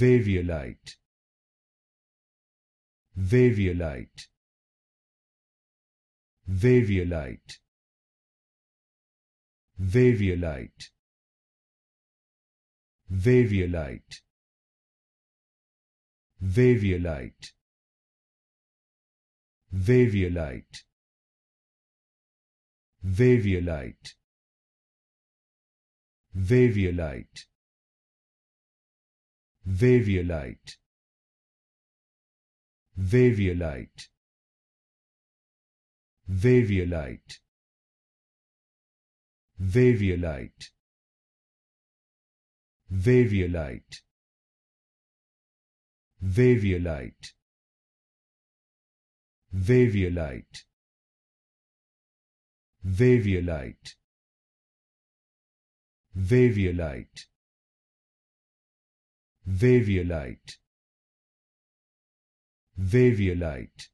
variolite variolite variolite variolite variolite variolite variolite variolite variolite variolite variolite variolite variolite variolite variolite variolite variolite variolite variolite variolite